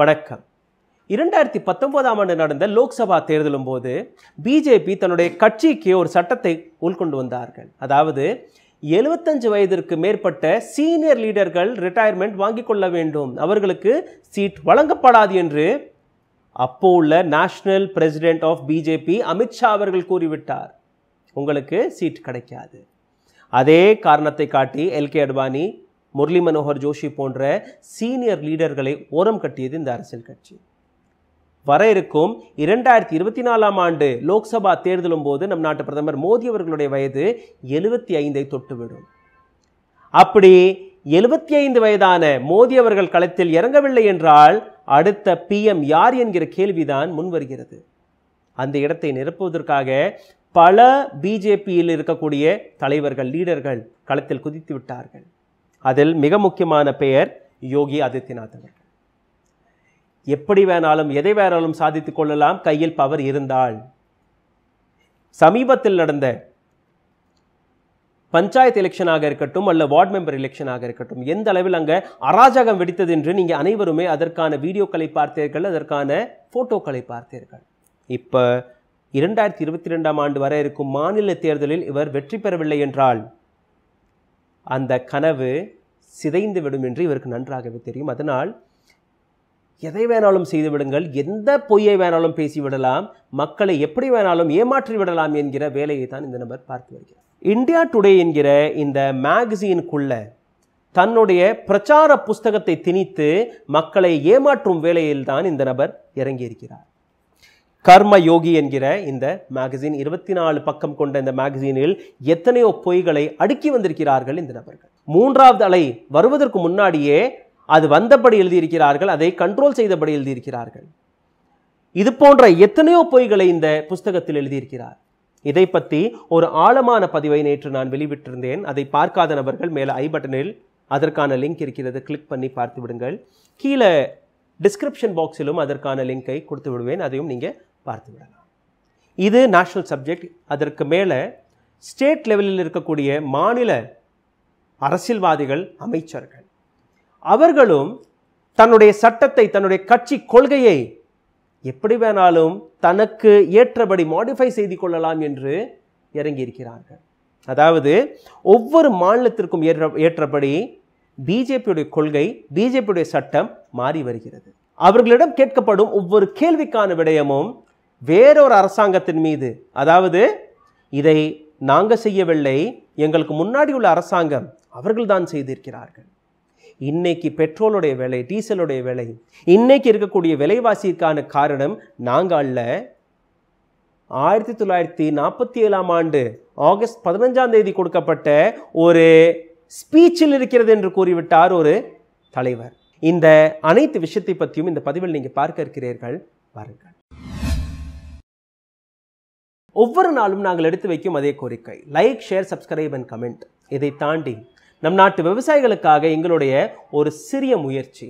வணக்கம் இரண்டாயிரத்தி பத்தொன்பதாம் ஆண்டு நடந்த லோக்சபா தேர்தலும் போது பிஜேபி தன்னுடைய கட்சிக்கு ஒரு சட்டத்தை உள்கொண்டு வந்தார்கள் அதாவது எழுபத்தஞ்சு வயதிற்கு மேற்பட்ட சீனியர் லீடர்கள் ரிட்டையர்மெண்ட் வாங்கிக் கொள்ள வேண்டும் அவர்களுக்கு சீட் வழங்கப்படாது என்று அப்போ உள்ள national president of BJP Amit Shah அவர்கள் கூறிவிட்டார் உங்களுக்கு சீட் கிடைக்காது அதே காரணத்தை காட்டி எல்கே அட்வானி முரளி மனோகர் ஜோஷி போன்ற சீனியர் லீடர்களை ஓரம் கட்டியது இந்த அரசியல் கட்சி வர இருக்கும் இரண்டாயிரத்தி இருபத்தி நாலாம் ஆண்டு லோக்சபா தேர்தலும் போது நம் நாட்டு பிரதமர் மோடி அவர்களுடைய வயது எழுபத்தி ஐந்தை தொட்டுவிடும் அப்படி எழுபத்தி ஐந்து வயதான மோடி அவர்கள் களத்தில் இறங்கவில்லை என்றால் அடுத்த பிஎம் யார் என்கிற கேள்விதான் முன்வருகிறது அந்த இடத்தை நிரப்புவதற்காக பல பிஜேபியில் இருக்கக்கூடிய தலைவர்கள் லீடர்கள் களத்தில் குதித்து விட்டார்கள் அதில் மிக முக்கியமான பெயர் யோகி ஆதித்யநாத் அவர்கள் எப்படி வேணாலும் எதை வேணாலும் சாதித்துக் கொள்ளலாம் கையில் பவர் இருந்தால் சமீபத்தில் நடந்த பஞ்சாயத்து எலெக்ஷனாக இருக்கட்டும் அல்ல வார்டு மெம்பர் எலெக்ஷனாக இருக்கட்டும் எந்த அளவில் அங்கே அராஜகம் வெடித்தது என்று நீங்கள் அனைவருமே அதற்கான வீடியோக்களை பார்த்தீர்கள் அதற்கான ஃபோட்டோக்களை பார்த்தீர்கள் இப்போ இரண்டாயிரத்தி இருபத்தி ரெண்டாம் ஆண்டு வரை இருக்கும் மாநில தேர்தலில் இவர் வெற்றி பெறவில்லை என்றால் அந்த கனவு சிதைந்து விடும் என்று இவருக்கு நன்றாகவே தெரியும் அதனால் எதை வேணாலும் செய்து விடுங்கள் எந்த பொய்யை வேணாலும் பேசிவிடலாம் மக்களை எப்படி வேணாலும் ஏமாற்றி விடலாம் என்கிற வேலையை தான் இந்த நபர் பார்த்து வருகிறார் இந்தியா டுடே என்கிற இந்த மேகசீனுக்குள்ள தன்னுடைய பிரச்சார புஸ்தகத்தை திணித்து மக்களை ஏமாற்றும் வேலையில் தான் இந்த நபர் இறங்கியிருக்கிறார் கர்ம யோகி என்கிற இந்த மேகசின் இருபத்தி நாலு பக்கம் கொண்ட இந்த மேகசீனில் எத்தனையோ பொய்களை அடுக்கி வந்திருக்கிறார்கள் இந்த நபர்கள் மூன்றாவது அலை வருவதற்கு முன்னாடியே அது வந்தபடி எழுதியிருக்கிறார்கள் அதை கண்ட்ரோல் செய்தபடி எழுதியிருக்கிறார்கள் இது போன்ற எத்தனையோ பொய்களை இந்த புஸ்தகத்தில் எழுதியிருக்கிறார் இதை பற்றி ஒரு ஆழமான பதிவை நேற்று நான் வெளிவிட்டிருந்தேன் அதை பார்க்காத நபர்கள் மேலே ஐ பட்டனில் அதற்கான லிங்க் இருக்கிறது கிளிக் பண்ணி பார்த்து விடுங்கள் கீழே டிஸ்கிரிப்ஷன் பாக்ஸிலும் அதற்கான லிங்கை கொடுத்து விடுவேன் அதையும் நீங்கள் பார்த்து விடலாம் இது நேஷ்னல் சப்ஜெக்ட் அதற்கு மேலே ஸ்டேட் லெவலில் இருக்கக்கூடிய மாநில அரசியல்வாதிகள் அமைச்சர்கள் அவர்களும் தன்னுடைய சட்டத்தை தன்னுடைய கட்சி கொள்கையை எப்படி வேணாலும் தனக்கு ஏற்றபடி மாடிஃபை செய்து கொள்ளலாம் என்று இறங்கியிருக்கிறார்கள் அதாவது ஒவ்வொரு மாநிலத்திற்கும் ஏற்ற ஏற்றபடி பிஜேபியுடைய கொள்கை பிஜேபியுடைய சட்டம் மாறி வருகிறது அவர்களிடம் கேட்கப்படும் ஒவ்வொரு கேள்விக்கான விடயமும் வேறொரு அரசாங்கத்தின் மீது அதாவது இதை நாங்கள் செய்யவில்லை எங்களுக்கு முன்னாடி உள்ள அரசாங்கம் அவர்கள்தான் செய்திருக்கிறார்கள் இன்னைக்கு பெட்ரோலுடைய விலை டீசலுடைய விலை இன்னைக்கு இருக்கக்கூடிய விலைவாசிக்கான காரணம் நாங்கள் அல்ல ஆயிரத்தி தொள்ளாயிரத்தி நாற்பத்தி ஏழாம் ஆண்டு ஆகஸ்ட் பதினஞ்சாம் தேதி கொடுக்கப்பட்ட ஒரு ஸ்பீச்சில் இருக்கிறது என்று கூறிவிட்டார் ஒரு தலைவர் இந்த அனைத்து விஷயத்தை பற்றியும் இந்த பதிவில் நீங்கள் பார்க்க இருக்கிறீர்கள் பாருங்கள் ஒவ்வொரு நாளும் நாங்கள் எடுத்து வைக்கும் அதே கோரிக்கை like share subscribe and comment இதை தாண்டி நம் நாட்டு விவசாயிகளுக்காக எங்களுடைய ஒரு சிறிய முயற்சி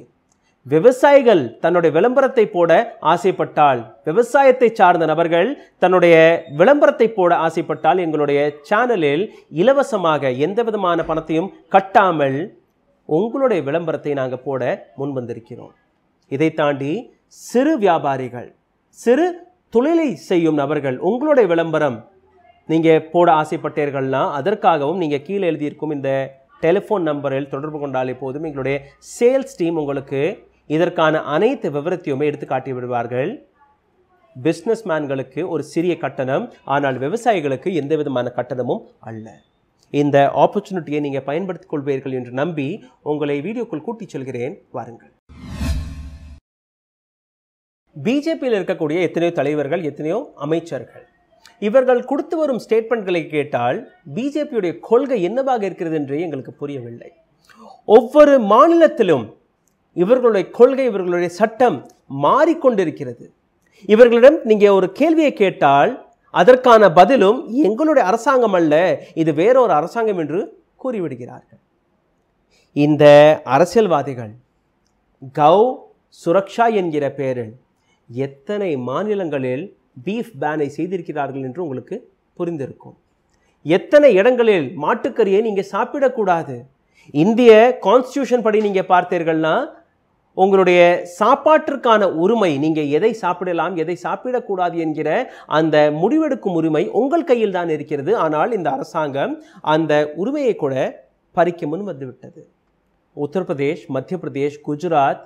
விவசாயிகள் தன்னுடைய விளம்பரத்தை போட ஆசைப்பட்டால் விவசாயத்தை சார்ந்த நபர்கள் தன்னுடைய விளம்பரத்தை போட ஆசைப்பட்டால் எங்களுடைய சேனலில் இலவசமாக எந்த விதமான பணத்தையும் கட்டாமல் உங்களுடைய விளம்பரத்தை நாங்கள் போட முன் வந்திருக்கிறோம் இதை தாண்டி சிறு வியாபாரிகள் சிறு தொழிலை செய்யும் நபர்கள் உங்களுடைய விளம்பரம் நீங்கள் போட ஆசைப்பட்டீர்கள்னா அதற்காகவும் நீங்கள் கீழே எழுதியிருக்கும் இந்த டெலிஃபோன் நம்பரில் தொடர்பு கொண்டால் போதும் எங்களுடைய சேல்ஸ் டீம் உங்களுக்கு இதற்கான அனைத்து விவரத்தையுமே எடுத்து காட்டி விடுவார்கள் பிஸ்னஸ் மேன்களுக்கு ஒரு சிறிய கட்டணம் ஆனால் விவசாயிகளுக்கு எந்த விதமான கட்டணமும் அல்ல இந்த ஆப்பர்ச்சுனிட்டியை நீங்கள் பயன்படுத்திக் கொள்வீர்கள் என்று நம்பி உங்களை வீடியோக்குள் கூட்டிச் செல்கிறேன் வாருங்கள் பிஜேபியில் இருக்கக்கூடிய எத்தனையோ தலைவர்கள் எத்தனையோ அமைச்சர்கள் இவர்கள் கொடுத்து வரும் ஸ்டேட்மெண்ட்களை கேட்டால் பிஜேபியுடைய கொள்கை என்னவாக இருக்கிறது என்று எங்களுக்கு புரியவில்லை ஒவ்வொரு மாநிலத்திலும் இவர்களுடைய கொள்கை இவர்களுடைய சட்டம் மாறிக்கொண்டிருக்கிறது இவர்களிடம் நீங்கள் ஒரு கேள்வியை கேட்டால் அதற்கான பதிலும் எங்களுடைய அரசாங்கம் அல்ல இது வேறொரு அரசாங்கம் என்று கூறிவிடுகிறார்கள் இந்த அரசியல்வாதிகள் கவ் சுரக்ஷா என்கிற பெயரில் எத்தனை மாநிலங்களில் பீஃப் பேனை செய்திருக்கிறார்கள் என்று உங்களுக்கு புரிந்திருக்கும் எத்தனை இடங்களில் மாட்டுக்கறியை நீங்கள் சாப்பிடக்கூடாது இந்திய கான்ஸ்டியூஷன் படி நீங்கள் பார்த்தீர்கள்னா உங்களுடைய சாப்பாட்டிற்கான உரிமை நீங்கள் எதை சாப்பிடலாம் எதை சாப்பிடக்கூடாது என்கிற அந்த முடிவெடுக்கும் உரிமை உங்கள் கையில் தான் இருக்கிறது ஆனால் இந்த அரசாங்கம் அந்த உரிமையை கூட பறிக்க முன் வந்துவிட்டது உத்தரப்பிரதேஷ் மத்திய பிரதேஷ் குஜராத்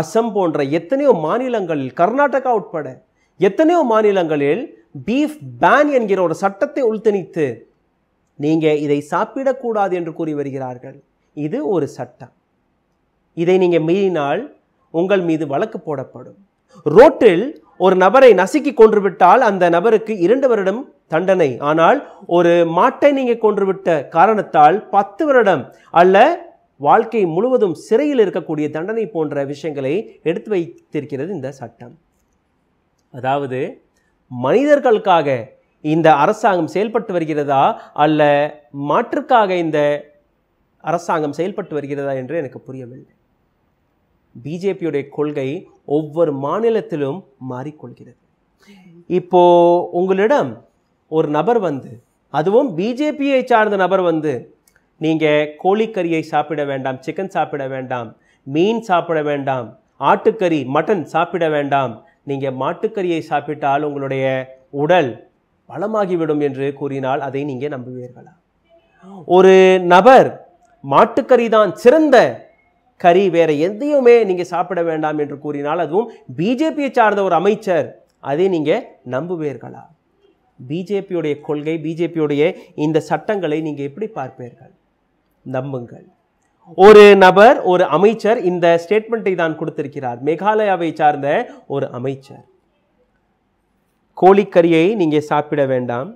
அசம் போன்ற எத்தனையோ மாநிலங்களில் கர்நாடகா உட்பட எத்தனையோ மாநிலங்களில் பீஃப் பேன் என்கிற ஒரு சட்டத்தை உள்திணித்து நீங்கள் இதை சாப்பிடக்கூடாது என்று கூறி வருகிறார்கள் இது ஒரு சட்டம் இதை நீங்கள் மீறினால் உங்கள் மீது வழக்கு போடப்படும் ரோட்டில் ஒரு நபரை நசுக்கி கொன்றுவிட்டால் அந்த நபருக்கு இரண்டு வருடம் தண்டனை ஆனால் ஒரு மாட்டை நீங்கள் கொன்றுவிட்ட காரணத்தால் பத்து வருடம் அல்ல வாழ்க்கை முழுவதும் சிறையில் இருக்கக்கூடிய தண்டனை போன்ற விஷயங்களை எடுத்து வைத்திருக்கிறது இந்த சட்டம் அதாவது மனிதர்களுக்காக இந்த அரசாங்கம் செயல்பட்டு வருகிறதா அல்ல மாற்றுக்காக இந்த அரசாங்கம் செயல்பட்டு வருகிறதா என்று எனக்கு புரியவில்லை பிஜேபியுடைய கொள்கை ஒவ்வொரு மாநிலத்திலும் மாறிக்கொள்கிறது இப்போ உங்களிடம் ஒரு நபர் வந்து அதுவும் பிஜேபியை சார்ந்த நபர் வந்து நீங்கள் கோழிக்கறியை சாப்பிட வேண்டாம் சிக்கன் சாப்பிட வேண்டாம் மீன் சாப்பிட வேண்டாம் ஆட்டுக்கறி மட்டன் சாப்பிட வேண்டாம் நீங்கள் மாட்டுக்கறியை சாப்பிட்டால் உங்களுடைய உடல் பலமாகிவிடும் என்று கூறினால் அதை நீங்கள் நம்புவீர்களா ஒரு நபர் மாட்டுக்கறி தான் சிறந்த கறி வேற எதையுமே நீங்கள் சாப்பிட வேண்டாம் என்று கூறினால் அதுவும் பிஜேபியை சார்ந்த ஒரு அமைச்சர் அதை நீங்கள் நம்புவீர்களா பிஜேபியுடைய கொள்கை பிஜேபியுடைய இந்த சட்டங்களை நீங்கள் எப்படி பார்ப்பீர்கள் நம்புங்கள் ஒரு நபர் ஒரு அமைச்சர் இந்த ஸ்டேட்மெண்ட்டை தான் கொடுத்திருக்கிறார் மேகாலயாவை சார்ந்த ஒரு அமைச்சர் கோழிக்கறியை நீங்கள் சாப்பிட வேண்டாம்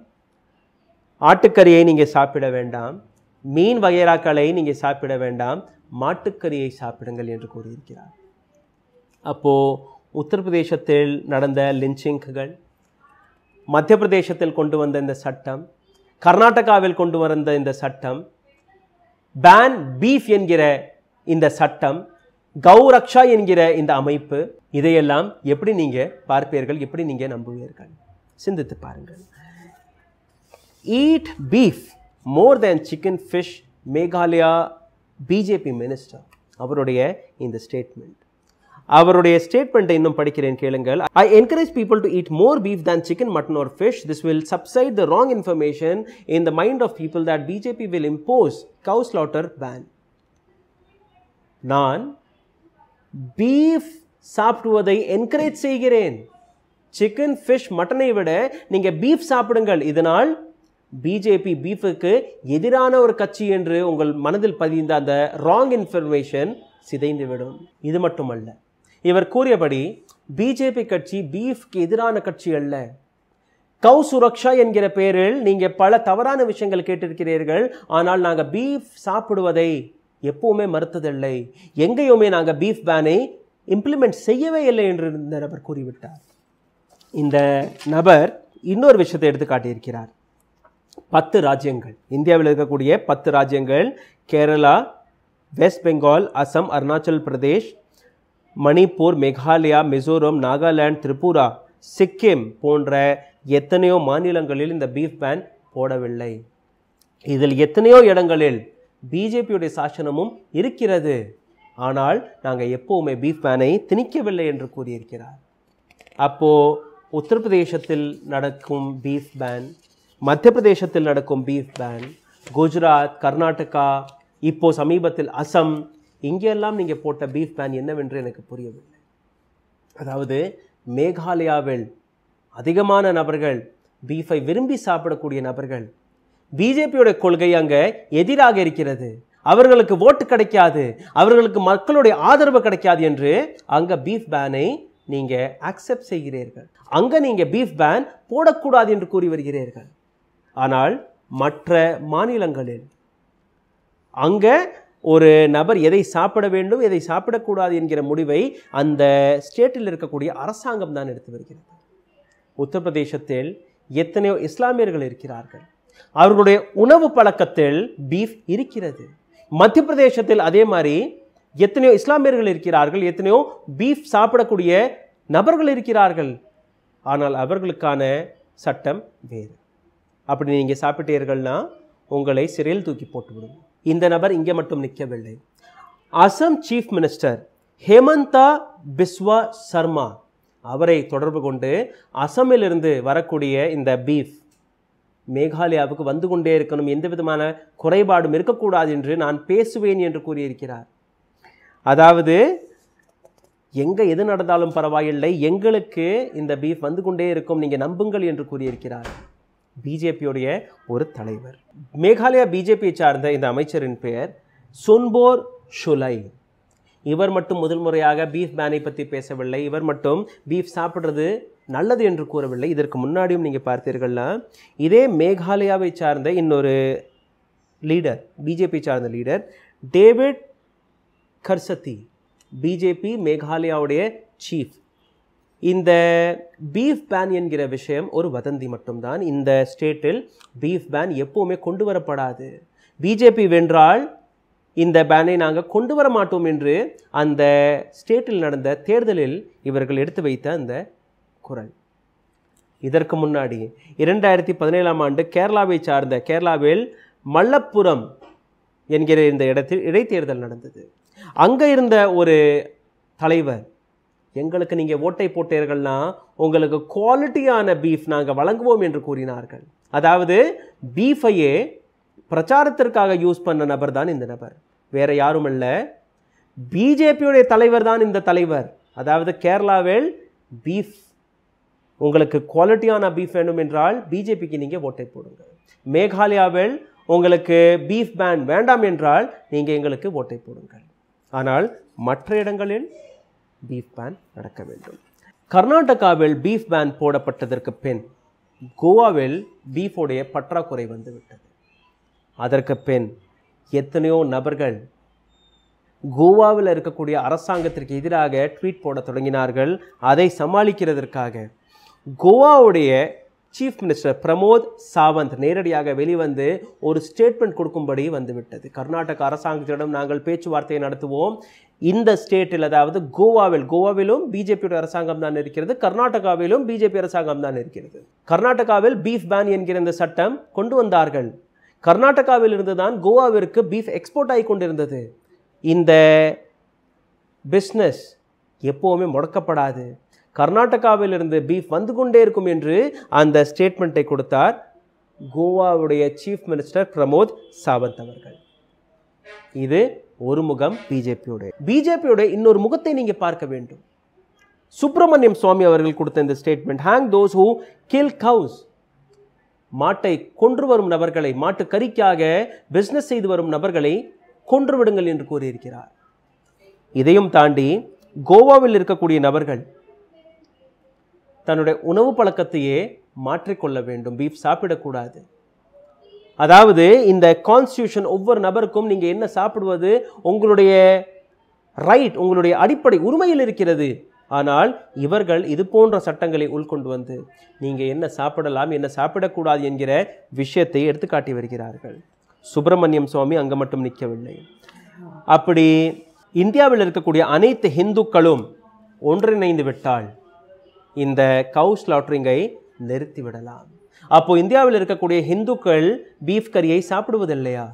ஆட்டுக்கறியை நீங்கள் சாப்பிட வேண்டாம் மீன் வகைராக்களை நீங்கள் சாப்பிட வேண்டாம் மாட்டுக்கறியை சாப்பிடுங்கள் என்று கூறியிருக்கிறார் அப்போது உத்தரப்பிரதேசத்தில் நடந்த லிஞ்சிங்குகள் மத்திய பிரதேசத்தில் கொண்டு வந்த இந்த சட்டம் கர்நாடகாவில் கொண்டு வந்த இந்த சட்டம் பேன் பீஃப் என்கிற இந்த சட்டம் கௌரக்ஷா என்கிற இந்த அமைப்பு இதையெல்லாம் எப்படி நீங்கள் பார்ப்பீர்கள் எப்படி நீங்கள் நம்புவீர்கள் சிந்தித்து பாருங்கள் eat beef more than chicken fish Meghalaya BJP minister அவருடைய இந்த ஸ்டேட்மெண்ட் அவருடைய ஸ்டேட்மெண்ட்டை இன்னும் படிக்கிறேன் கேளுங்கள் I encourage people to eat more beef than chicken mutton or fish this will subside the wrong information in the mind of people that BJP will impose cow slaughter ban நான் beef சாப்பிடுவதை encourage செய்கிறேன் chicken fish மட்டனை விட நீங்கள் beef சாப்பிடுங்கள் இதனால் BJP பீஃபுக்கு எதிரான ஒரு கட்சி என்று உங்கள் மனதில் பதிந்த அந்த ராங் இன்ஃபர்மேஷன் சிதைந்துவிடும் இது மட்டுமல்ல இவர் கூறியபடி பிஜேபி கட்சி பீஃப்க்கு எதிரான கட்சி அல்ல கவு சுரக்ஷா என்கிற பெயரில் நீங்கள் பல தவறான விஷயங்கள் கேட்டிருக்கிறீர்கள் ஆனால் நாங்கள் பீஃப் சாப்பிடுவதை எப்பவுமே மறுத்ததில்லை எங்கேயுமே நாங்கள் பீஃப் பேனை இம்ப்ளிமெண்ட் செய்யவே இல்லை என்று இந்த நபர் கூறிவிட்டார் இந்த நபர் இன்னொரு விஷயத்தை எடுத்து காட்டியிருக்கிறார் பத்து ராஜ்யங்கள் இந்தியாவில் இருக்கக்கூடிய பத்து ராஜ்யங்கள் கேரளா வெஸ்ட் பெங்கால் அசம் அருணாச்சல் பிரதேஷ் மணிப்பூர் மேகாலயா மிசோரம் நாகாலாந்து திரிபுரா சிக்கிம் போன்ற எத்தனையோ மாநிலங்களில் இந்த பீஃப் பேன் போடவில்லை இதில் எத்தனையோ இடங்களில் பிஜேபியுடைய சாசனமும் இருக்கிறது ஆனால் நாங்கள் எப்போவுமே பீஃப் பேனை திணிக்கவில்லை என்று கூறியிருக்கிறார் அப்போது உத்தரப்பிரதேசத்தில் நடக்கும் பீஃப் பேன் மத்திய பிரதேசத்தில் நடக்கும் பீஃப் பேன் குஜராத் கர்நாடகா இப்போது சமீபத்தில் அசம் இங்கெல்லாம் நீங்கள் போட்ட பீஃப் பேன் என்னவென்று எனக்கு புரியவில்லை அதாவது மேகாலயாவில் அதிகமான நபர்கள் பீஃபை விரும்பி சாப்பிடக்கூடிய நபர்கள் பிஜேபியோட கொள்கை அங்கே எதிராக இருக்கிறது அவர்களுக்கு ஓட்டு கிடைக்காது அவர்களுக்கு மக்களுடைய ஆதரவு கிடைக்காது என்று அங்கே பீஃப் பேனை நீங்கள் அக்செப்ட் செய்கிறீர்கள் அங்கே நீங்கள் பீஃப் பேன் போடக்கூடாது என்று கூறி வருகிறீர்கள் ஆனால் மற்ற மாநிலங்களில் அங்கே ஒரு நபர் எதை சாப்பிட வேண்டும் எதை சாப்பிடக்கூடாது என்கிற முடிவை அந்த ஸ்டேட்டில் இருக்கக்கூடிய அரசாங்கம் தான் எடுத்து வருகிறது உத்தரப்பிரதேசத்தில் எத்தனையோ இஸ்லாமியர்கள் இருக்கிறார்கள் அவர்களுடைய உணவு பழக்கத்தில் பீஃப் இருக்கிறது மத்திய பிரதேசத்தில் அதே மாதிரி எத்தனையோ இஸ்லாமியர்கள் இருக்கிறார்கள் எத்தனையோ பீஃப் சாப்பிடக்கூடிய நபர்கள் இருக்கிறார்கள் ஆனால் அவர்களுக்கான சட்டம் வேறு அப்படி நீங்கள் சாப்பிட்டீர்கள்னா உங்களை சிறையில் தூக்கி போட்டுவிடுவோம் இந்த நபர் இங்கே மட்டும் நிற்கவில்லை அசம் சீஃப் மினிஸ்டர் ஹேமந்தா பிஸ்வா சர்மா அவரை தொடர்பு கொண்டு அசமிலிருந்து வரக்கூடிய இந்த பீஃப் மேகாலயாவுக்கு வந்து கொண்டே இருக்கணும் எந்த விதமான குறைபாடும் இருக்கக்கூடாது என்று நான் பேசுவேன் என்று கூறியிருக்கிறார் அதாவது எங்கே எது நடந்தாலும் பரவாயில்லை எங்களுக்கு இந்த பீஃப் வந்து கொண்டே இருக்கும் நீங்கள் நம்புங்கள் என்று கூறியிருக்கிறார் பிஜேபியுடைய ஒரு தலைவர் மேகாலயா பிஜேபியை சார்ந்த இந்த அமைச்சரின் பெயர் சொன்போர் ஷுலை இவர் மட்டும் முதல் முறையாக பீஃப் பேனை பற்றி பேசவில்லை இவர் மட்டும் பீஃப் சாப்பிட்றது நல்லது என்று கூறவில்லை இதற்கு முன்னாடியும் நீங்கள் பார்த்தீர்கள்னா இதே மேகாலயாவை சார்ந்த இன்னொரு லீடர் பிஜேபி சார்ந்த லீடர் டேவிட் கர்சத்தி பிஜேபி மேகாலயாவுடைய சீஃப் இந்த பீஃப் பேன் என்கிற விஷயம் ஒரு வதந்தி மட்டும்தான் இந்த ஸ்டேட்டில் பீஃப் பேன் எப்போவுமே கொண்டு வரப்படாது பிஜேபி வென்றால் இந்த பேனை நாங்கள் கொண்டு வர மாட்டோம் என்று அந்த ஸ்டேட்டில் நடந்த தேர்தலில் இவர்கள் எடுத்து வைத்த அந்த குரல் இதற்கு முன்னாடி இரண்டாயிரத்தி பதினேழாம் ஆண்டு கேரளாவை சார்ந்த கேரளாவில் மல்லப்புரம் என்கிற இந்த இடத்தில் இடைத்தேர்தல் நடந்தது அங்கே இருந்த ஒரு தலைவர் எங்களுக்கு நீங்கள் ஓட்டை போட்டீர்கள்னா உங்களுக்கு குவாலிட்டியான பீஃப் நாங்கள் வழங்குவோம் என்று கூறினார்கள் அதாவது பீஃபையே பிரச்சாரத்திற்காக யூஸ் பண்ண நபர் தான் இந்த நபர் வேற யாரும் அல்ல பிஜேபியுடைய தலைவர் தான் இந்த தலைவர் அதாவது கேரளாவில் பீஃப் உங்களுக்கு குவாலிட்டியான பீஃப் வேணும் என்றால் பிஜேபிக்கு நீங்கள் ஓட்டை போடுங்க மேகாலயாவில் உங்களுக்கு பீஃப் பேன் வேண்டாம் என்றால் நீங்கள் எங்களுக்கு ஓட்டை போடுங்கள் ஆனால் மற்ற இடங்களில் பீஃப் பேன் நடக்க வேண்டும் கர்நாடகாவில் பீஃப் பேன் போடப்பட்டதற்கு பின் கோவாவில் பீஃபோடைய பற்றாக்குறை வந்துவிட்டது அதற்கு பின் எத்தனையோ நபர்கள் கோவாவில் இருக்கக்கூடிய அரசாங்கத்திற்கு எதிராக ட்வீட் போட தொடங்கினார்கள் அதை சமாளிக்கிறதற்காக கோவாவுடைய சீஃப் மினிஸ்டர் பிரமோத் சாவந்த் நேரடியாக வெளிவந்து ஒரு ஸ்டேட்மெண்ட் கொடுக்கும்படி வந்துவிட்டது கர்நாடக அரசாங்கத்திடம் நாங்கள் பேச்சுவார்த்தையை நடத்துவோம் இந்த ஸ்டேட்டில் அதாவது கோவாவில் கோவாவிலும் பிஜேபியோட அரசாங்கம் தான் இருக்கிறது கர்நாடகாவிலும் பிஜேபி அரசாங்கம் தான் இருக்கிறது கர்நாடகாவில் பீஃப் பேன் என்கிற இந்த சட்டம் கொண்டு வந்தார்கள் கர்நாடகாவில் இருந்து தான் கோவாவிற்கு பீஃப் எக்ஸ்போர்ட் ஆகி கொண்டிருந்தது இந்த பிஸ்னஸ் எப்போவுமே முடக்கப்படாது கர்நாடகாவிலிருந்து பீஃப் வந்து கொண்டே இருக்கும் என்று அந்த ஸ்டேட்மெண்ட்டை கொடுத்தார் கோவாவுடைய சீஃப் மினிஸ்டர் பிரமோத் சாவந்த் அவர்கள் இது ஒரு முகம் பிஜேபியோடைய பிஜேபியோட இன்னொரு முகத்தை நீங்கள் பார்க்க வேண்டும் சுப்பிரமணியம் சுவாமி அவர்கள் கொடுத்த இந்த statement hang those who kill cows மாட்டை கொன்று வரும் நபர்களை மாட்டு கறிக்காக பிஸ்னஸ் செய்து வரும் நபர்களை கொன்று விடுங்கள் என்று கூறியிருக்கிறார் இதையும் தாண்டி கோவாவில் இருக்கக்கூடிய நபர்கள் தன்னுடைய உணவு பழக்கத்தையே மாற்றிக்கொள்ள வேண்டும் பீஃப் சாப்பிடக்கூடாது அதாவது இந்த கான்ஸ்டியூஷன் ஒவ்வொரு நபருக்கும் நீங்கள் என்ன சாப்பிடுவது உங்களுடைய ரைட் உங்களுடைய அடிப்படை உரிமையில் இருக்கிறது ஆனால் இவர்கள் இது போன்ற சட்டங்களை உள்கொண்டு வந்து நீங்கள் என்ன சாப்பிடலாம் என்ன சாப்பிடக்கூடாது என்கிற விஷயத்தை எடுத்துக்காட்டி வருகிறார்கள் சுப்பிரமணியம் சுவாமி அங்கே மட்டும் நிற்கவில்லை அப்படி இந்தியாவில் இருக்கக்கூடிய அனைத்து ஹிந்துக்களும் ஒன்றிணைந்து விட்டால் இந்த கவுஸ் லாட்ரிங்கை நிறுத்திவிடலாம் அப்போ இந்தியாவில் இருக்கக்கூடிய ஹிந்துக்கள் பீஃப் கறியை சாப்பிடுவதில்லையா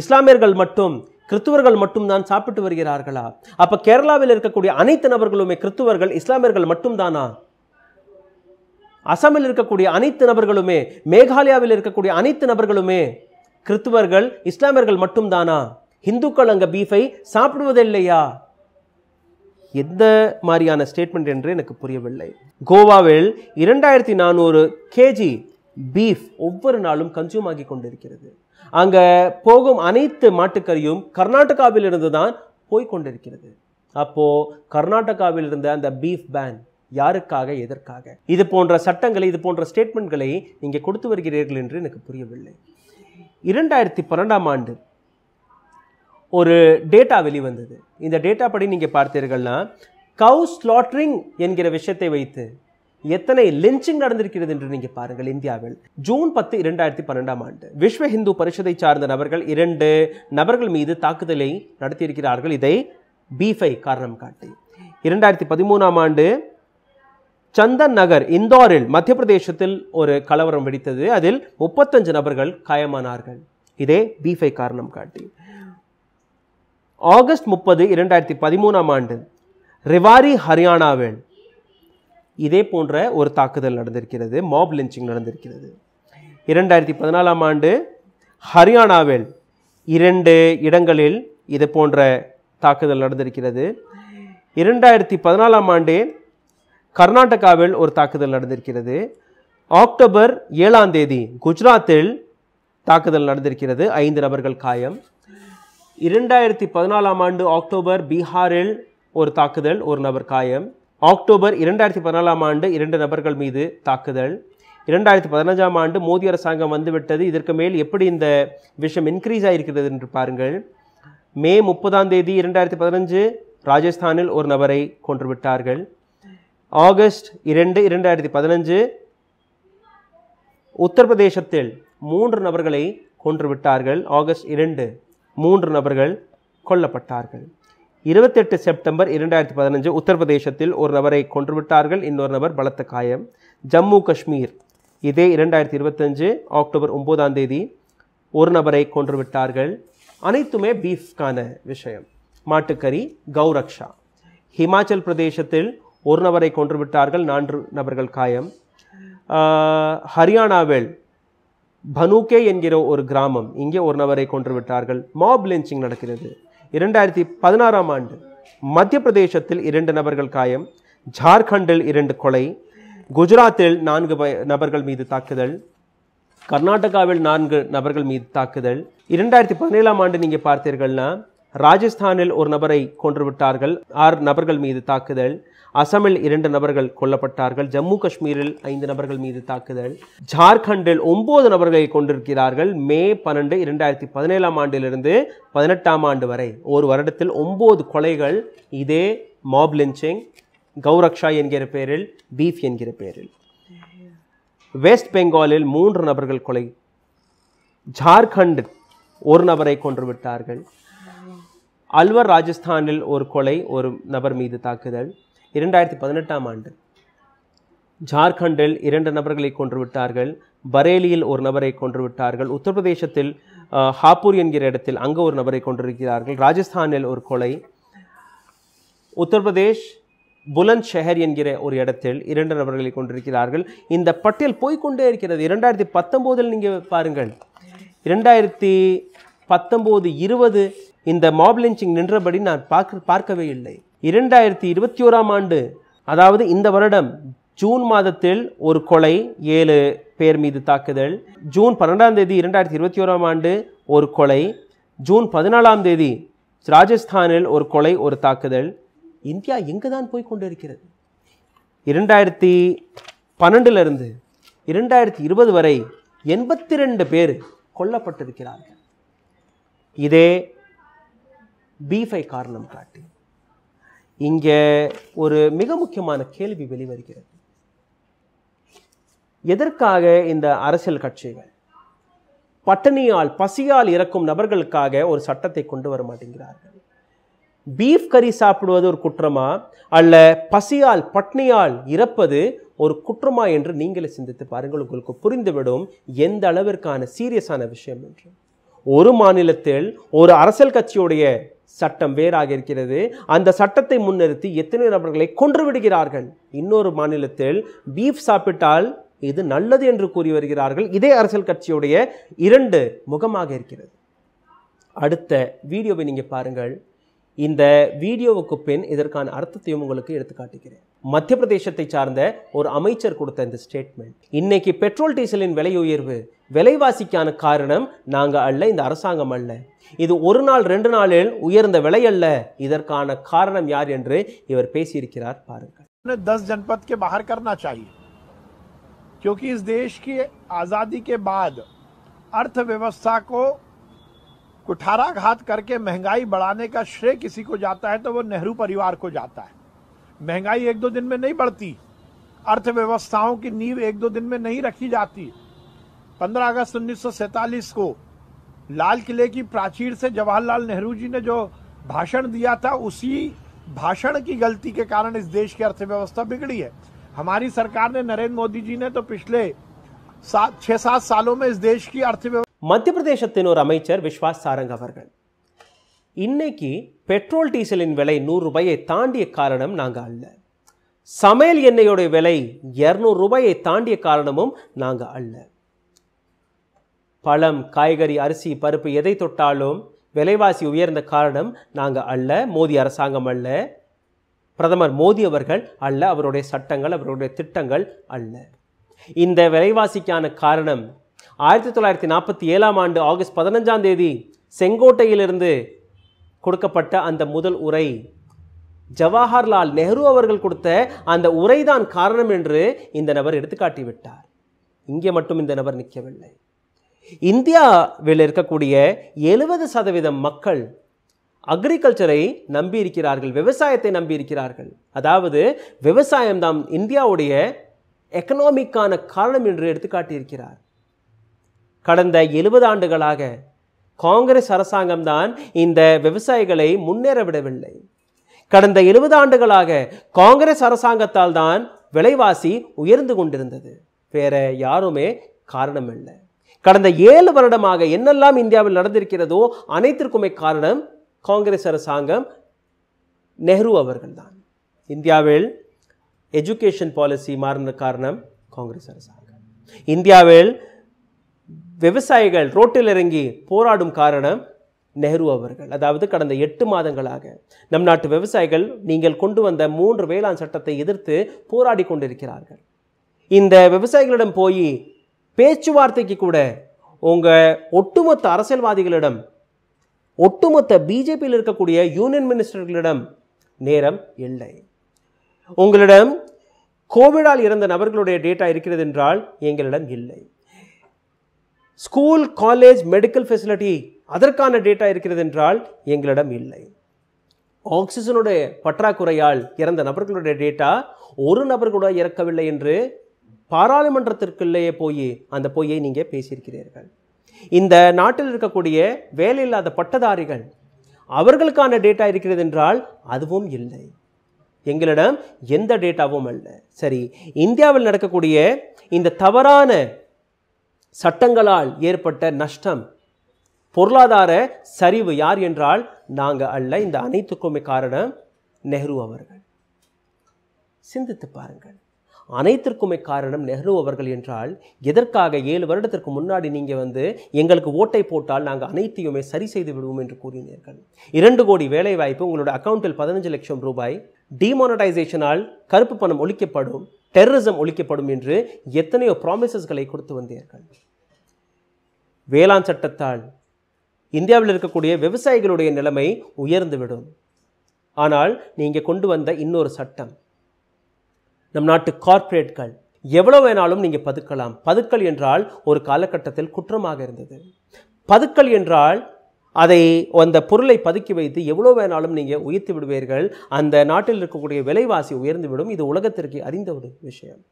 இஸ்லாமியர்கள் மட்டும் கிறித்துவர்கள் மட்டும் தான் சாப்பிட்டு வருகிறார்களா அப்ப கேரளாவில் இருக்கக்கூடிய அனைத்து நபர்களுமே கிறித்துவர்கள் இஸ்லாமியர்கள் மட்டும்தானா அசாமில் இருக்கக்கூடிய அனைத்து நபர்களுமே மேகாலயாவில் இருக்கக்கூடிய அனைத்து நபர்களுமே கிறித்துவர்கள் இஸ்லாமியர்கள் மட்டும்தானா இந்துக்கள் அங்கே பீஃபை சாப்பிடுவதில்லையா எந்த மாதிரியான ஸ்டேட்மெண்ட் என்று எனக்கு புரியவில்லை கோவாவில் இரண்டாயிரத்தி நானூறு கேஜி பீஃப் ஒவ்வொரு நாளும் கன்சியூம் ஆகி கொண்டிருக்கிறது அங்கே போகும் அனைத்து மாட்டுக்கறியும் கர்நாடகாவிலிருந்து தான் போய் கொண்டிருக்கிறது அப்போது கர்நாடகாவில் இருந்த அந்த பீஃப் பேன் யாருக்காக எதற்காக இது போன்ற சட்டங்களை இது போன்ற ஸ்டேட்மெண்ட்களை நீங்கள் கொடுத்து வருகிறீர்கள் என்று எனக்கு புரியவில்லை இரண்டாயிரத்தி பன்னெண்டாம் ஆண்டு ஒரு டேட்டா வெளிவந்தது இந்த டேட்டா படி நீங்கள் பார்த்தீர்கள்னா கவு ஸ்லாட்ரிங் என்கிற விஷயத்தை வைத்து எத்தனை லிஞ்சிங் நடந்திருக்கிறது என்று நீங்க பாருங்கள் இந்தியாவில் ஜூன் பத்து இரண்டாயிரத்தி பன்னெண்டாம் ஆண்டு விஸ்வ ஹிந்து பரிஷதை சார்ந்த நபர்கள் இரண்டு நபர்கள் மீது தாக்குதலை நடத்தியிருக்கிறார்கள் இதை பீஃபை காரணம் காட்டி இரண்டாயிரத்தி பதிமூணாம் ஆண்டு சந்தன் நகர் இந்தோரில் மத்திய பிரதேசத்தில் ஒரு கலவரம் வெடித்தது அதில் முப்பத்தஞ்சு நபர்கள் காயமானார்கள் இதே பீஃபை காரணம் காட்டி ஆகஸ்ட் முப்பது இரண்டாயிரத்தி பதிமூணாம் ஆண்டு ரிவாரி ஹரியானாவில் இதே போன்ற ஒரு தாக்குதல் நடந்திருக்கிறது மாப் லிஞ்சிங் நடந்திருக்கிறது இரண்டாயிரத்தி பதினாலாம் ஆண்டு ஹரியானாவில் இரண்டு இடங்களில் இது போன்ற தாக்குதல் நடந்திருக்கிறது இரண்டாயிரத்தி பதினாலாம் ஆண்டு கர்நாடகாவில் ஒரு தாக்குதல் நடந்திருக்கிறது அக்டோபர் ஏழாம் தேதி குஜராத்தில் தாக்குதல் நடந்திருக்கிறது ஐந்து நபர்கள் காயம் இரண்டாயிரத்தி பதினாலாம் ஆண்டு அக்டோபர் பீகாரில் ஒரு தாக்குதல் ஒரு நபர் காயம் அக்டோபர் இரண்டாயிரத்தி பதினாலாம் ஆண்டு இரண்டு நபர்கள் மீது தாக்குதல் இரண்டாயிரத்தி பதினஞ்சாம் ஆண்டு மோடி அரசாங்கம் வந்துவிட்டது இதற்கு மேல் எப்படி இந்த விஷயம் இன்க்ரீஸ் ஆகிருக்கிறது என்று பாருங்கள் மே முப்பதாம் தேதி இரண்டாயிரத்தி பதினஞ்சு ராஜஸ்தானில் ஒரு நபரை கொன்று விட்டார்கள் ஆகஸ்ட் இரண்டு இரண்டாயிரத்தி பதினஞ்சு உத்தரப்பிரதேசத்தில் மூன்று நபர்களை கொன்று விட்டார்கள் ஆகஸ்ட் இரண்டு மூன்று நபர்கள் கொல்லப்பட்டார்கள் இருபத்தெட்டு செப்டம்பர் இரண்டாயிரத்தி பதினஞ்சு உத்தரப்பிரதேசத்தில் ஒரு நபரை கொன்றுவிட்டார்கள் இன்னொரு நபர் பலத்த காயம் ஜம்மு காஷ்மீர் இதே இரண்டாயிரத்தி இருபத்தஞ்சு அக்டோபர் ஒம்போதாம் தேதி ஒரு நபரை கொன்றுவிட்டார்கள் அனைத்துமே பீஃப்கான விஷயம் மாட்டுக்கறி கௌரக்ஷா ஹிமாச்சல் பிரதேசத்தில் ஒரு நபரை கொன்றுவிட்டார்கள் நான்கு நபர்கள் காயம் ஹரியானாவில் பனுகே என்கிற ஒரு கிராமம் இங்கே ஒரு நபரை கொன்றுவிட்டார்கள் மாப் லெஞ்சிங் நடக்கிறது இரண்டாயிரத்தி பதினாறாம் ஆண்டு மத்திய பிரதேசத்தில் இரண்டு நபர்கள் காயம் ஜார்க்கண்டில் இரண்டு கொலை குஜராத்தில் நான்கு நபர்கள் மீது தாக்குதல் கர்நாடகாவில் நான்கு நபர்கள் மீது தாக்குதல் இரண்டாயிரத்தி பதினேழாம் ஆண்டு நீங்கள் பார்த்தீர்கள்னா ராஜஸ்தானில் ஒரு நபரை கொன்று விட்டார்கள் ஆறு நபர்கள் மீது தாக்குதல் அசமில் இரண்டு நபர்கள் கொல்லப்பட்டார்கள் ஜம்மு காஷ்மீரில் ஐந்து நபர்கள் மீது தாக்குதல் ஜார்க்கண்டில் ஒன்பது நபர்களை கொண்டிருக்கிறார்கள் மே பன்னெண்டு இரண்டாயிரத்தி பதினேழாம் ஆண்டிலிருந்து பதினெட்டாம் ஆண்டு வரை ஒரு வருடத்தில் ஒன்பது கொலைகள் இதே மாப் லிஞ்சிங் கௌரக்ஷா என்கிற பெயரில் பீஃப் என்கிற பெயரில் வெஸ்ட் பெங்காலில் மூன்று நபர்கள் கொலை ஜார்க்கண்ட் ஒரு நபரை கொன்று விட்டார்கள் அல்வர் ராஜஸ்தானில் ஒரு கொலை ஒரு நபர் மீது தாக்குதல் இரண்டாயிரத்தி பதினெட்டாம் ஆண்டு ஜார்க்கண்டில் இரண்டு நபர்களை கொன்றுவிட்டார்கள் பரேலியில் ஒரு நபரை கொன்றுவிட்டார்கள் உத்தரப்பிரதேசத்தில் ஹாப்பூர் என்கிற இடத்தில் அங்கே ஒரு நபரை கொண்டிருக்கிறார்கள் ராஜஸ்தானில் ஒரு கொலை உத்தரப்பிரதேஷ் புலந்த் ஷெஹர் என்கிற ஒரு இடத்தில் இரண்டு நபர்களை கொண்டிருக்கிறார்கள் இந்த பட்டியல் போய்கொண்டே இருக்கிறது இரண்டாயிரத்தி பத்தொம்போதில் நீங்கள் பாருங்கள் இரண்டாயிரத்தி பத்தொம்போது இருபது இந்த மாப் நின்றபடி நான் பார்க்க பார்க்கவே இல்லை இரண்டாயிரத்தி இருபத்தி ஓராம் ஆண்டு அதாவது இந்த வருடம் ஜூன் மாதத்தில் ஒரு கொலை ஏழு பேர் மீது தாக்குதல் ஜூன் பன்னெண்டாம் தேதி இரண்டாயிரத்தி இருபத்தி ஓராம் ஆண்டு ஒரு கொலை ஜூன் பதினாலாம் தேதி ராஜஸ்தானில் ஒரு கொலை ஒரு தாக்குதல் இந்தியா எங்கே தான் போய் கொண்டிருக்கிறது இரண்டாயிரத்தி பன்னெண்டுலேருந்து இரண்டாயிரத்தி இருபது வரை எண்பத்தி ரெண்டு பேர் கொல்லப்பட்டிருக்கிறார்கள் இதே பீஃபை காரணம் காட்டி இங்கே ஒரு மிக முக்கியமான கேள்வி வெளிவருகிறது எதற்காக இந்த அரசியல் கட்சிகள் பட்டினியால் பசியால் இறக்கும் நபர்களுக்காக ஒரு சட்டத்தை கொண்டு வர மாட்டேங்கிறார்கள் பீஃப் கறி சாப்பிடுவது ஒரு குற்றமா அல்ல பசியால் பட்னியால் இறப்பது ஒரு குற்றமா என்று நீங்களே சிந்தித்து பாருங்கள் உங்களுக்கு புரிந்துவிடும் எந்த அளவிற்கான சீரியஸான விஷயம் என்று ஒரு மாநிலத்தில் ஒரு அரசியல் கட்சியுடைய சட்டம் வேறாக இருக்கிறது அந்த சட்டத்தை முன்னிறுத்தி எத்தனை நபர்களை கொன்று விடுகிறார்கள் இன்னொரு மாநிலத்தில் பீஃப் சாப்பிட்டால் இது நல்லது என்று கூறி வருகிறார்கள் இதே அரசியல் கட்சியுடைய இரண்டு முகமாக இருக்கிறது அடுத்த வீடியோவை நீங்கள் பாருங்கள் இந்த வீடியோவுக்கு பின் இதற்கான அர்த்தத்தையும் உங்களுக்கு எடுத்து காட்டுகிறேன் மத்திய பிரதேசத்தை சார்ந்த ஒரு அமைச்சர் கொடுத்த இந்த ஸ்டேட்மெண்ட் இன்னைக்கு பெட்ரோல் டீசலின் விலை உயர்வு விலைவாசிக்கான காரணம் நாங்கள் அல்ல இந்த அரசாங்கம் அல்ல இது ஒரு நாள் ரெண்டு நாளில் உயர்ந்த விலை அல்ல இதற்கான காரணம் யார் என்று இவர் பேசியிருக்கிறார் பாருங்கள் தஸ் ஜன்பத் கே பாகர் கர்னா சாஹியே क्योंकि इस देश की आज़ादी के बाद अर्थव्यवस्था को कुठाराघात करके महंगाई बढ़ाने का श्रेय किसी को जाता है तो वो नेहरू परिवार को जाता है महंगाई एक दो दिन में नहीं बढ़ती अर्थव्यवस्थाओं की नींव एक दो दिन में नहीं रखी जाती 15 अगस्त उन्नीस को लाल किले की प्राचीर से जवाहरलाल नेहरू जी ने जो भाषण दिया था उसी भाषण की गलती के कारण इस देश की अर्थव्यवस्था बिगड़ी है हमारी सरकार ने नरेंद्र मोदी जी ने तो पिछले सात छह सात सालों में इस देश की अर्थव्यवस्था மத்திய பிரதேசத்தின் ஒரு அமைச்சர் விஸ்வாஸ் சாரங் அவர்கள் இன்னைக்கு பெட்ரோல் டீசலின் விலை நூறு ரூபாயை தாண்டிய காரணம் நாங்கள் அல்ல சமையல் எண்ணெயோடைய விலை இரநூறு ரூபாயை தாண்டிய காரணமும் நாங்கள் அல்ல பழம் காய்கறி அரிசி பருப்பு எதை தொட்டாலும் விலைவாசி உயர்ந்த காரணம் நாங்கள் அல்ல மோடி அரசாங்கம் அல்ல பிரதமர் மோடி அவர்கள் அல்ல அவருடைய சட்டங்கள் அவருடைய திட்டங்கள் அல்ல இந்த விலைவாசிக்கான காரணம் ஆயிரத்தி தொள்ளாயிரத்தி நாற்பத்தி ஏழாம் ஆண்டு ஆகஸ்ட் பதினஞ்சாம் தேதி செங்கோட்டையிலிருந்து கொடுக்கப்பட்ட அந்த முதல் உரை ஜவஹர்லால் நெஹ்ரு அவர்கள் கொடுத்த அந்த உரைதான் காரணம் என்று இந்த நபர் எடுத்துக்காட்டி விட்டார் இங்கே மட்டும் இந்த நபர் நிற்கவில்லை இந்தியாவில் இருக்கக்கூடிய எழுபது சதவீதம் மக்கள் அக்ரிகல்ச்சரை நம்பி இருக்கிறார்கள் விவசாயத்தை நம்பி இருக்கிறார்கள் அதாவது விவசாயம்தான் இந்தியாவுடைய எக்கனாமிக்கான காரணம் என்று எடுத்துக்காட்டியிருக்கிறார் கடந்த எழுபது ஆண்டுகளாக காங்கிரஸ் அரசாங்கம்தான் இந்த விவசாயிகளை முன்னேற விடவில்லை கடந்த எழுபது ஆண்டுகளாக காங்கிரஸ் அரசாங்கத்தால் தான் விலைவாசி உயர்ந்து கொண்டிருந்தது வேற யாருமே காரணம் இல்லை கடந்த ஏழு வருடமாக என்னெல்லாம் இந்தியாவில் நடந்திருக்கிறதோ அனைத்திற்குமே காரணம் காங்கிரஸ் அரசாங்கம் நெஹ்ரு அவர்கள்தான் இந்தியாவில் எஜுகேஷன் பாலிசி மாறின காரணம் காங்கிரஸ் அரசாங்கம் இந்தியாவில் விவசாயிகள் ரோட்டில் இறங்கி போராடும் காரணம் நெஹ்ரு அவர்கள் அதாவது கடந்த எட்டு மாதங்களாக நம் நாட்டு விவசாயிகள் நீங்கள் கொண்டு வந்த மூன்று வேளாண் சட்டத்தை எதிர்த்து போராடி கொண்டிருக்கிறார்கள் இந்த விவசாயிகளிடம் போய் பேச்சுவார்த்தைக்கு கூட உங்கள் ஒட்டுமொத்த அரசியல்வாதிகளிடம் ஒட்டுமொத்த பிஜேபியில் இருக்கக்கூடிய யூனியன் மினிஸ்டர்களிடம் நேரம் இல்லை உங்களிடம் கோவிடால் இறந்த நபர்களுடைய டேட்டா இருக்கிறது என்றால் எங்களிடம் இல்லை ஸ்கூல் காலேஜ் மெடிக்கல் ஃபெசிலிட்டி அதற்கான டேட்டா இருக்கிறது என்றால் எங்களிடம் இல்லை ஆக்சிஜனுடைய பற்றாக்குறையால் இறந்த நபர்களுடைய டேட்டா ஒரு நபர் கூட இறக்கவில்லை என்று பாராளுமன்றத்திற்குள்ளேயே போய் அந்த பொய்யை நீங்கள் பேசியிருக்கிறீர்கள் இந்த நாட்டில் இருக்கக்கூடிய வேலையில்லாத பட்டதாரிகள் அவர்களுக்கான டேட்டா இருக்கிறது என்றால் அதுவும் இல்லை எங்களிடம் எந்த டேட்டாவும் அல்ல சரி இந்தியாவில் நடக்கக்கூடிய இந்த தவறான சட்டங்களால் ஏற்பட்ட நஷ்டம் பொருளாதார சரிவு யார் என்றால் நாங்கள் அல்ல இந்த அனைத்துக்குமே காரணம் நெஹ்ரு அவர்கள் சிந்தித்து பாருங்கள் அனைத்திற்குமே காரணம் நெஹ்ரு அவர்கள் என்றால் எதற்காக ஏழு வருடத்திற்கு முன்னாடி நீங்கள் வந்து எங்களுக்கு ஓட்டை போட்டால் நாங்கள் அனைத்தையுமே சரி செய்து விடுவோம் என்று கூறினீர்கள் இரண்டு கோடி வேலைவாய்ப்பு உங்களோட அக்கௌண்ட்டில் பதினஞ்சு லட்சம் ரூபாய் டிமானடைசேஷனால் கருப்பு பணம் ஒழிக்கப்படும் டெரரிசம் ஒழிக்கப்படும் என்று எத்தனையோ ப்ராமிசஸ்களை கொடுத்து வந்தீர்கள் வேளாண் சட்டத்தால் இந்தியாவில் இருக்கக்கூடிய விவசாயிகளுடைய நிலைமை உயர்ந்துவிடும் ஆனால் நீங்கள் கொண்டு வந்த இன்னொரு சட்டம் நம் நாட்டு கார்ப்பரேட்கள் எவ்வளோ வேணாலும் நீங்கள் பதுக்கலாம் பதுக்கல் என்றால் ஒரு காலகட்டத்தில் குற்றமாக இருந்தது பதுக்கல் என்றால் அதை அந்த பொருளை பதுக்கி வைத்து எவ்வளோ வேணாலும் நீங்கள் உயர்த்தி விடுவீர்கள் அந்த நாட்டில் இருக்கக்கூடிய விலைவாசி உயர்ந்துவிடும் இது உலகத்திற்கு அறிந்த ஒரு விஷயம்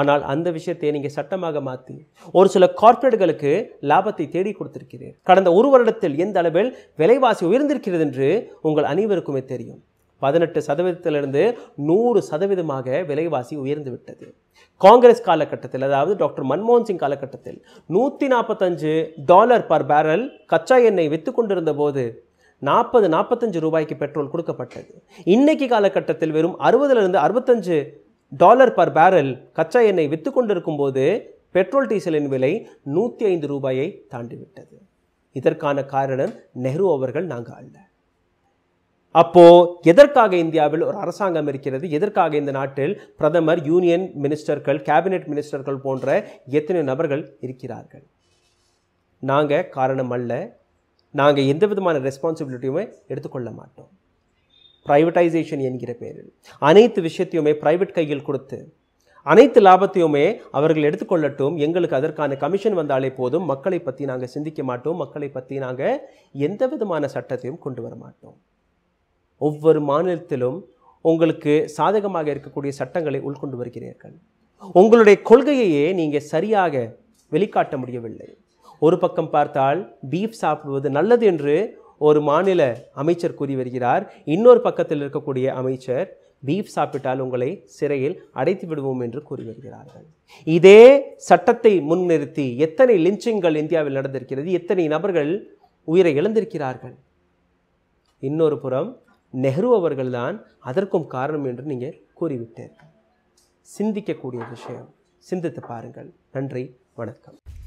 ஆனால் அந்த விஷயத்தை நீங்கள் சட்டமாக மாற்றி ஒரு சில கார்ப்பரேட்டுகளுக்கு லாபத்தை தேடி கொடுத்திருக்கிறீர்கள் கடந்த ஒரு வருடத்தில் எந்த அளவில் விலைவாசி உயர்ந்திருக்கிறது என்று உங்கள் அனைவருக்குமே தெரியும் பதினெட்டு சதவீதத்திலிருந்து நூறு சதவீதமாக விலைவாசி உயர்ந்துவிட்டது காங்கிரஸ் காலகட்டத்தில் அதாவது டாக்டர் மன்மோகன் சிங் காலகட்டத்தில் நூற்றி நாற்பத்தஞ்சு டாலர் பர் பேரல் கச்சா எண்ணெய் விற்று கொண்டிருந்த போது நாற்பது நாற்பத்தஞ்சு ரூபாய்க்கு பெட்ரோல் கொடுக்கப்பட்டது இன்னைக்கு காலகட்டத்தில் வெறும் அறுபதுலேருந்து அறுபத்தஞ்சு டாலர் பர் பேரல் கச்சா எண்ணெய் விற்று கொண்டிருக்கும் போது பெட்ரோல் டீசலின் விலை நூற்றி ஐந்து ரூபாயை தாண்டிவிட்டது இதற்கான காரணம் நெஹ்ரு அவர்கள் நாங்கள் அல்ல அப்போது எதற்காக இந்தியாவில் ஒரு அரசாங்கம் இருக்கிறது எதற்காக இந்த நாட்டில் பிரதமர் யூனியன் மினிஸ்டர்கள் கேபினெட் மினிஸ்டர்கள் போன்ற எத்தனை நபர்கள் இருக்கிறார்கள் நாங்கள் காரணம் அல்ல நாங்கள் எந்த விதமான ரெஸ்பான்சிபிலிட்டியுமே எடுத்துக்கொள்ள மாட்டோம் ப்ரைவேட்டைசேஷன் என்கிற பேரில் அனைத்து விஷயத்தையுமே ப்ரைவேட் கையில் கொடுத்து அனைத்து லாபத்தையுமே அவர்கள் எடுத்துக்கொள்ளட்டும் எங்களுக்கு அதற்கான கமிஷன் வந்தாலே போதும் மக்களை பற்றி நாங்கள் சிந்திக்க மாட்டோம் மக்களை பற்றி நாங்கள் எந்த விதமான சட்டத்தையும் கொண்டு வர மாட்டோம் ஒவ்வொரு மாநிலத்திலும் உங்களுக்கு சாதகமாக இருக்கக்கூடிய சட்டங்களை உள்கொண்டு வருகிறீர்கள் உங்களுடைய கொள்கையையே நீங்கள் சரியாக வெளிக்காட்ட முடியவில்லை ஒரு பக்கம் பார்த்தால் பீஃப் சாப்பிடுவது நல்லது என்று ஒரு மாநில அமைச்சர் கூறி வருகிறார் இன்னொரு பக்கத்தில் இருக்கக்கூடிய அமைச்சர் பீஃப் சாப்பிட்டால் உங்களை சிறையில் அடைத்து விடுவோம் என்று கூறி வருகிறார்கள் இதே சட்டத்தை முன்னிறுத்தி எத்தனை லிஞ்சிங்கள் இந்தியாவில் நடந்திருக்கிறது எத்தனை நபர்கள் உயிரை இழந்திருக்கிறார்கள் இன்னொரு புறம் நெஹ்ரு அவர்கள்தான் அதற்கும் காரணம் என்று நீங்கள் கூறிவிட்டேன் சிந்திக்கக்கூடிய விஷயம் சிந்தித்து பாருங்கள் நன்றி வணக்கம்